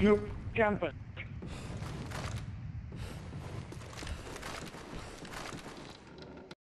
you campus.